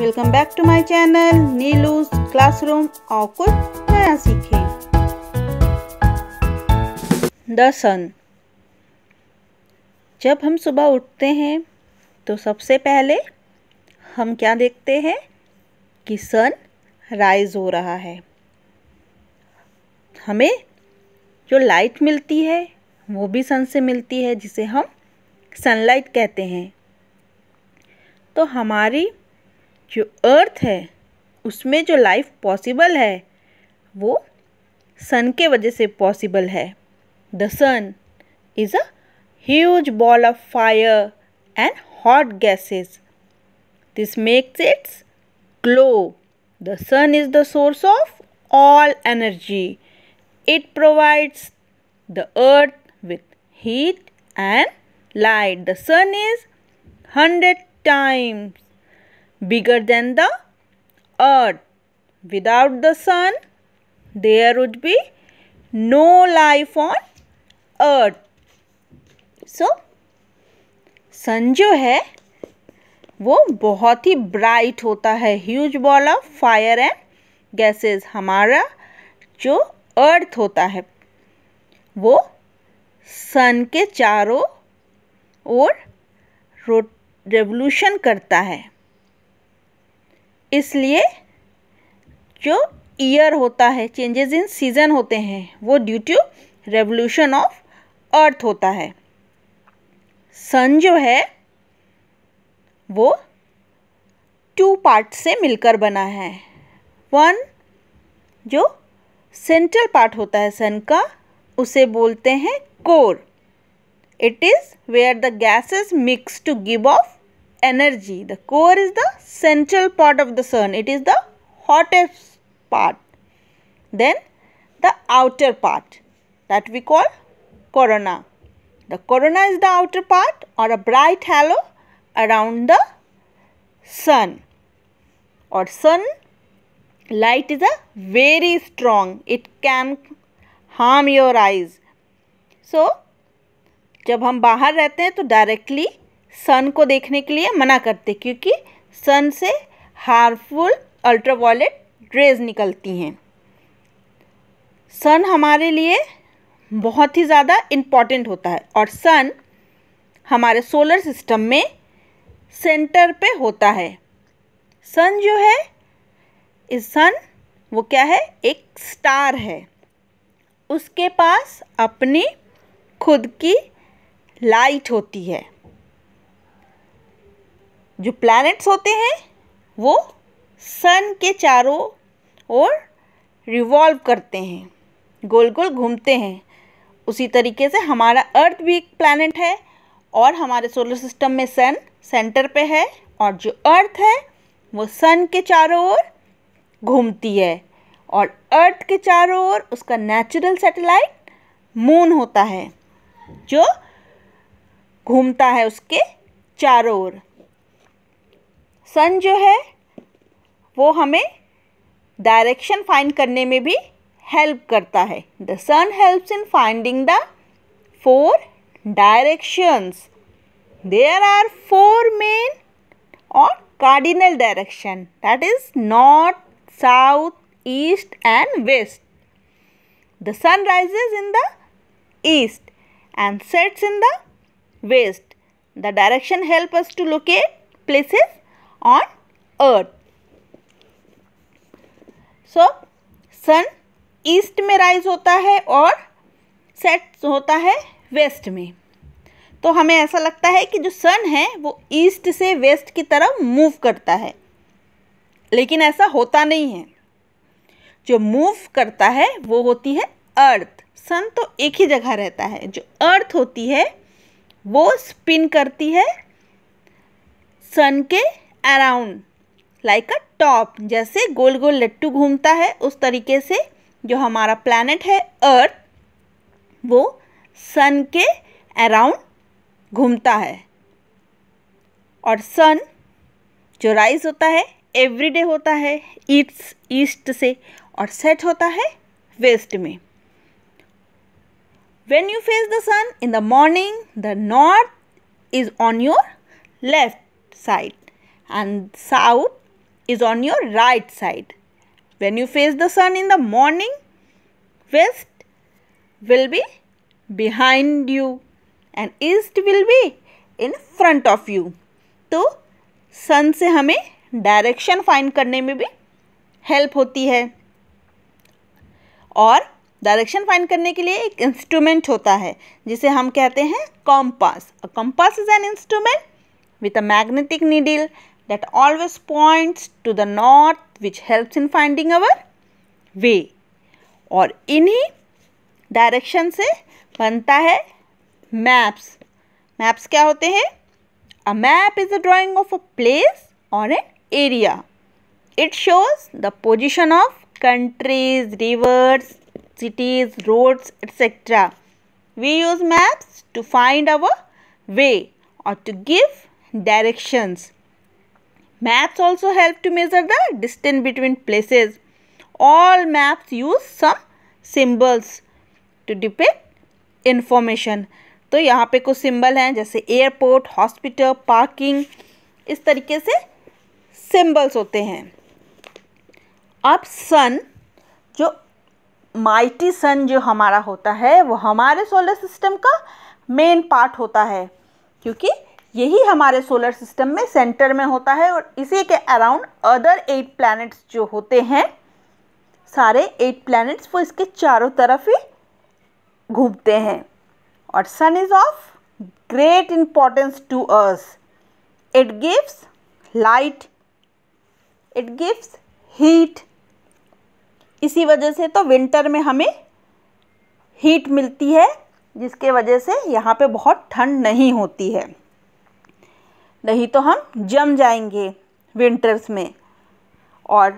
Welcome back to my channel Neelu's classroom और कुछ नया सीखें द सन जब हम सुबह उठते हैं तो सबसे पहले हम क्या देखते हैं कि सन राइज हो रहा है हमें जो लाइट मिलती है वो भी सन से मिलती है जिसे हम सनलाइट कहते हैं तो हमारी जो अर्थ है उसमें जो लाइफ पॉसिबल है वो सन के वजह से पॉसिबल है the sun is a huge ball of fire and hot gases this makes its glow the sun is the source of all energy it provides the earth with heat and light the sun is hundred times bigger than the earth. Without the sun, there would be no life on earth. So, sun जो है वो बहुत ही bright होता है huge ball of fire and gases हमारा जो अर्थ होता है वो सन के चारों ओर रोट रेवोल्यूशन करता है इसलिए जो ईयर होता है चेंजेस इन सीजन होते हैं वो due to revolution of earth होता है सन जो है वो टू पार्ट से मिलकर बना है वन जो सेंट्रल पार्ट होता है सन का उसे बोलते हैं core it is where the gases mix to give off energy. The core is the central part of the sun. It is the hottest part. Then the outer part that we call corona. The corona is the outer part or a bright halo around the sun or sun light is a very strong. It can harm your eyes. So जब हम बाहर रहते हैं तो directly सन को देखने के लिए मना करते क्योंकि सन से हार्मफुल अल्ट्रावायलेट रेज निकलती हैं सन हमारे लिए बहुत ही ज़्यादा इम्पॉर्टेंट होता है और सन हमारे सोलर सिस्टम में सेंटर पे होता है सन जो है इस सन वो क्या है एक स्टार है उसके पास अपनी खुद की लाइट होती है जो प्लैनेट्स होते हैं वो सन के चारों ओर रिवॉल्व करते हैं गोल गोल घूमते हैं उसी तरीके से हमारा अर्थ भी एक प्लानट है और हमारे सोलर सिस्टम में सन सेंटर पे है और जो अर्थ है वो सन के चारों ओर घूमती है और अर्थ के चारों ओर उसका नेचुरल सैटेलाइट मून होता है जो घूमता है उसके चारों ओर सन जो है वो हमें डायरेक्शन फाइंड करने में भी हेल्प करता है the sun helps in finding the four directions there are four main और cardinal direction that is north south east and west the sun rises in the east and sets in the west the direction help us to locate places on earth so sun east में rise होता है और set होता है west में तो हमें ऐसा लगता है कि जो सन है वो ईस्ट से वेस्ट की तरफ मूव करता है लेकिन ऐसा होता नहीं है जो मूव करता है वो होती है अर्थ सन तो एक ही जगह रहता है जो अर्थ होती है वो स्पिन करती है सन के अराउंड लाइक अ टॉप जैसे गोल गोल लट्टू घूमता है उस तरीके से जो हमारा प्लानट है अर्थ वो सन के अराउंड घूमता है और सन जो राइज होता है एवरीडे होता है ईट्स ईस्ट से और सेट होता है वेस्ट में when you face the sun in the morning the north is on your left side and south is on your right side. When you face the sun in the morning, west will be behind you and east will be in front of you. to sun se hame direction find karne mein bhi help hoti hai aur direction find करने के लिए एक instrument होता है जिसे हम कहते हैं compass compass is an instrument with a magnetic needle that always points to the north which helps in finding our way. और इन्हीं direction से बनता है maps maps क्या होते हैं a map is a drawing of a place or an area it shows the position of countries rivers cities roads etc we use maps to find our way or to give directions Maps also help to measure the distance between places. All maps use some symbols to depict information. तो यहाँ पे कुछ symbol हैं जैसे airport hospital parking इस तरीके से symbols होते हैं अब सन जो माइटी सन जो हमारा होता है वो हमारे सोलर सिस्टम का मेन पार्ट होता है क्योंकि यही हमारे सोलर सिस्टम में सेंटर में होता है और इसी के अराउंड अदर एट प्लैनेट्स जो होते हैं सारे एट प्लैनेट्स वो इसके चारों तरफ ही घूमते हैं और sun is of great importance to us it gives light it gives heat इसी वजह से तो विंटर में हमें हीट मिलती है जिसके वजह से यहाँ पे बहुत ठंड नहीं होती है नहीं तो हम जम जाएंगे विंटर्स में और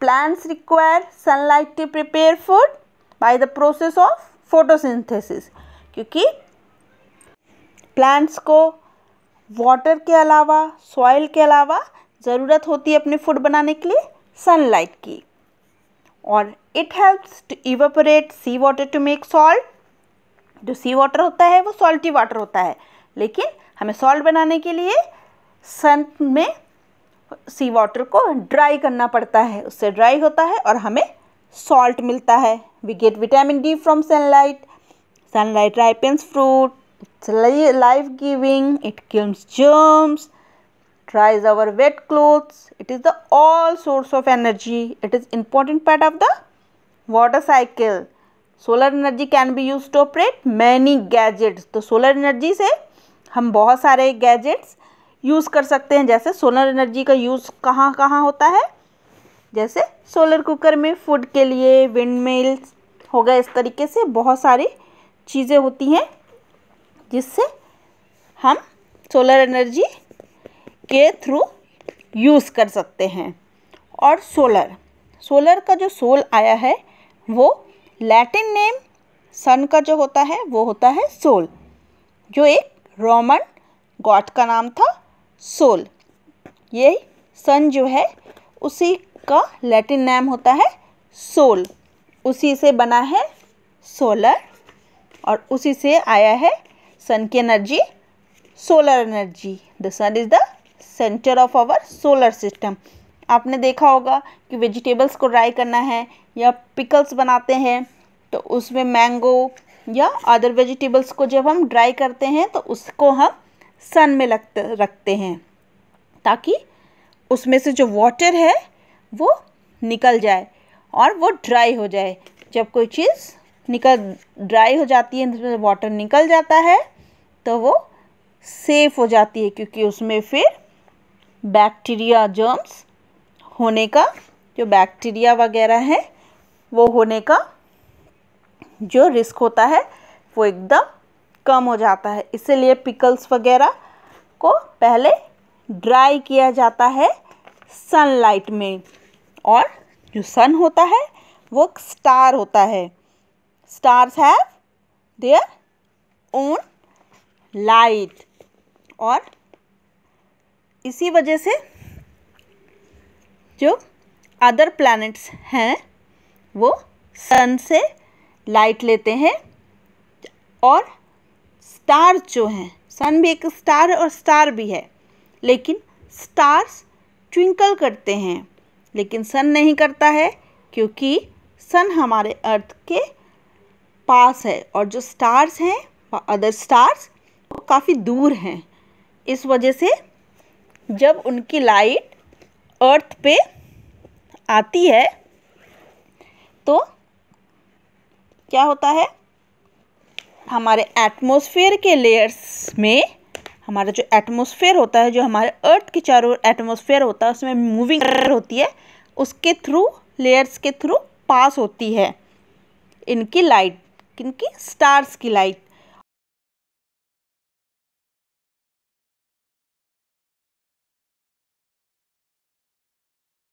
plants require sunlight to prepare food by the process of photosynthesis क्योंकि प्लांट्स को वाटर के अलावा सॉइल के अलावा ज़रूरत होती है अपने फूड बनाने के लिए सनलाइट की और it helps to evaporate sea water to make salt जो सी वाटर होता है वो सॉल्टी वाटर होता है लेकिन हमें सॉल्ट बनाने के लिए सन में सी वाटर को ड्राई करना पड़ता है उससे ड्राई होता है और हमें सॉल्ट मिलता है we get vitamin D from sunlight sunlight ripens fruit its life giving it kills germs dries our wet clothes it is the all source of energy it is important part of the water cycle solar energy can be use to operate many gadgets तो solar energy से हम बहुत सारे gadgets use कर सकते हैं जैसे solar energy का यूज़ कहाँ कहाँ होता है जैसे सोलर कुकर में फूड के लिए विंड मिल्स हो गए इस तरीके से बहुत सारी चीज़ें होती हैं जिससे हम सोलर एनर्जी के थ्रू यूज़ कर सकते हैं और सोलर सोलर का जो सोल आया है वो लैटिन नेम सन का जो होता है वो होता है सोल जो एक रोमन गॉड का नाम था सोल ये सन जो है उसी का लैटिन नेम होता है सोल उसी से बना है सोलर और उसी से आया है सन की energy solar energy the sun is the centre of our solar system आपने देखा होगा कि वेजिटेबल्स को ड्राई करना है या पिकल्स बनाते हैं तो उसमें मैंगो या अदर वेजिटेबल्स को जब हम ड्राई करते हैं तो उसको हम सन में लगते रखते हैं ताकि उसमें से जो वाटर है वो निकल जाए और वो ड्राई हो जाए जब कोई चीज़ निकल ड्राई हो जाती है उसमें वाटर निकल जाता है तो वो सेफ़ हो जाती है क्योंकि उसमें फिर बैक्टीरिया जर्म्स होने का जो बैक्टीरिया वगैरह है वो होने का जो रिस्क होता है वो एकदम कम हो जाता है इसलिए पिकल्स वगैरह को पहले ड्राई किया जाता है सनलाइट में और जो सन होता है वो स्टार होता है stars have their own light और इसी वजह से जो अदर प्लैनेट्स हैं वो सन से लाइट लेते हैं और स्टार जो हैं सन भी एक स्टार और स्टार भी है लेकिन स्टार्स ट्विंकल करते हैं लेकिन सन नहीं करता है क्योंकि सन हमारे अर्थ के पास है और जो स्टार्स हैं अदर स्टार्स वो काफ़ी दूर हैं इस वजह से जब उनकी लाइट अर्थ पे आती है तो क्या होता है हमारे एटमॉस्फेयर के लेयर्स में हमारा जो एटमॉस्फेयर होता है जो हमारे अर्थ के चारों ओर एटमॉस्फेयर होता है उसमें मूविंग होती है उसके थ्रू लेयर्स के थ्रू पास होती है इनकी लाइट इनकी स्टार्स की लाइट